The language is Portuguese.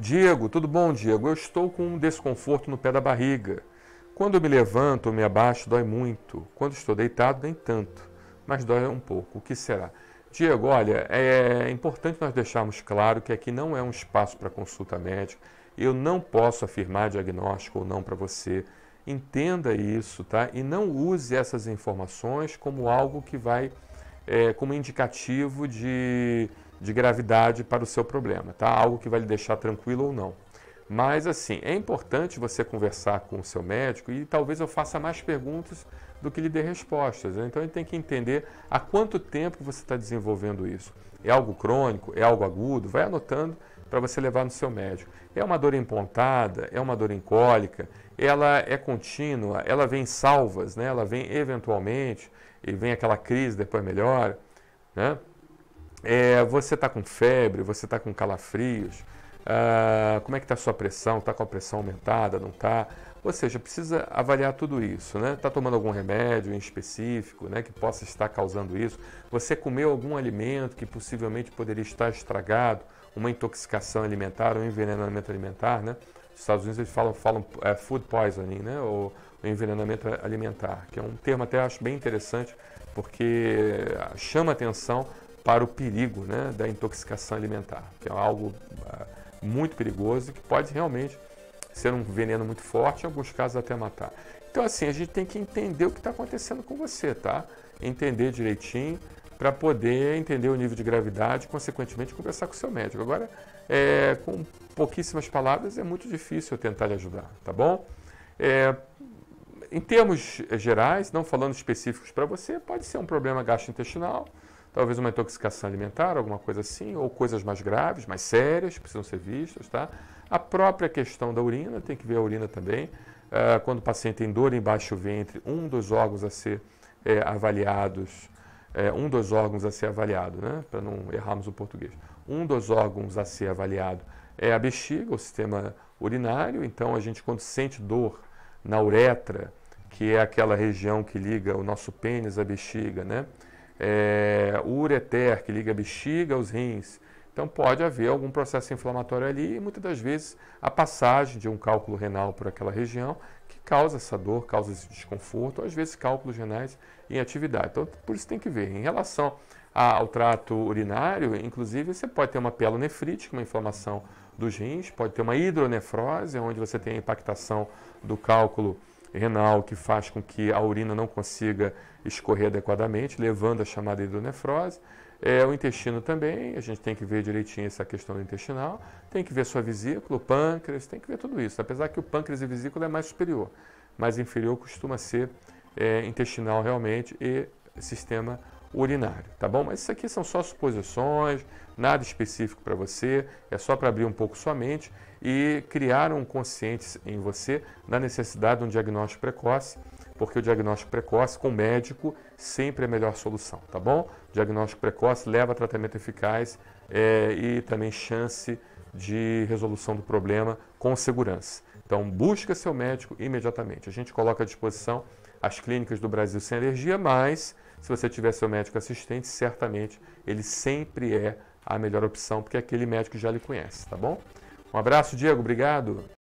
Diego, tudo bom, Diego? Eu estou com um desconforto no pé da barriga. Quando eu me levanto ou me abaixo, dói muito. Quando estou deitado, nem tanto, mas dói um pouco. O que será? Diego, olha, é importante nós deixarmos claro que aqui não é um espaço para consulta médica. Eu não posso afirmar diagnóstico ou não para você. Entenda isso, tá? E não use essas informações como algo que vai, é, como indicativo de de gravidade para o seu problema, tá? Algo que vai lhe deixar tranquilo ou não. Mas assim, é importante você conversar com o seu médico e talvez eu faça mais perguntas do que lhe dê respostas. Né? Então ele tem que entender há quanto tempo você está desenvolvendo isso. É algo crônico? É algo agudo? Vai anotando para você levar no seu médico. É uma dor empontada? É uma dor incólica? Ela é contínua? Ela vem salvas? Né? Ela vem eventualmente e vem aquela crise, depois melhora? Né? é, você está com febre, você está com calafrios, ah, como é que está a sua pressão, está com a pressão aumentada, não está? Ou seja, precisa avaliar tudo isso, né? Está tomando algum remédio em específico, né, que possa estar causando isso? Você comeu algum alimento que possivelmente poderia estar estragado, uma intoxicação alimentar ou um envenenamento alimentar, né? Nos Estados Unidos eles falam, falam é, food poisoning, né? Ou envenenamento alimentar, que é um termo até acho bem interessante porque chama atenção para o perigo né, da intoxicação alimentar, que é algo ah, muito perigoso que pode realmente ser um veneno muito forte, em alguns casos até matar. Então, assim, a gente tem que entender o que está acontecendo com você, tá? Entender direitinho para poder entender o nível de gravidade, consequentemente, conversar com o seu médico. Agora, é, com pouquíssimas palavras, é muito difícil eu tentar lhe ajudar, tá bom? É, em termos eh, gerais, não falando específicos para você, pode ser um problema gastrointestinal, talvez uma intoxicação alimentar, alguma coisa assim, ou coisas mais graves, mais sérias, precisam ser vistas, tá? A própria questão da urina, tem que ver a urina também. Ah, quando o paciente tem dor embaixo do ventre, um dos órgãos a ser é, avaliados, é, um dos órgãos a ser avaliado, né? Para não errarmos o português. Um dos órgãos a ser avaliado é a bexiga, o sistema urinário. Então, a gente, quando sente dor na uretra, que é aquela região que liga o nosso pênis à bexiga, né? é, o ureter, que liga a bexiga aos rins. Então pode haver algum processo inflamatório ali e muitas das vezes a passagem de um cálculo renal por aquela região que causa essa dor, causa esse desconforto, ou às vezes cálculos renais em atividade. Então por isso tem que ver. Em relação ao trato urinário, inclusive você pode ter uma pielonefrite, uma inflamação dos rins, pode ter uma hidronefrose, onde você tem a impactação do cálculo renal renal que faz com que a urina não consiga escorrer adequadamente, levando a chamada hidronefrose. É, o intestino também, a gente tem que ver direitinho essa questão intestinal, tem que ver sua vesícula, o pâncreas, tem que ver tudo isso, apesar que o pâncreas e vesícula é mais superior, mas inferior costuma ser é, intestinal realmente e sistema urinário, tá bom? Mas isso aqui são só suposições, nada específico para você, é só para abrir um pouco sua mente e criar um consciente em você da necessidade de um diagnóstico precoce, porque o diagnóstico precoce com o médico sempre é a melhor solução, tá bom? O diagnóstico precoce leva a tratamento eficaz é, e também chance de resolução do problema com segurança. Então, busca seu médico imediatamente. A gente coloca à disposição as clínicas do Brasil sem alergia, mas se você tiver seu médico assistente, certamente ele sempre é a melhor opção, porque é aquele médico já lhe conhece, tá bom? Um abraço, Diego, obrigado.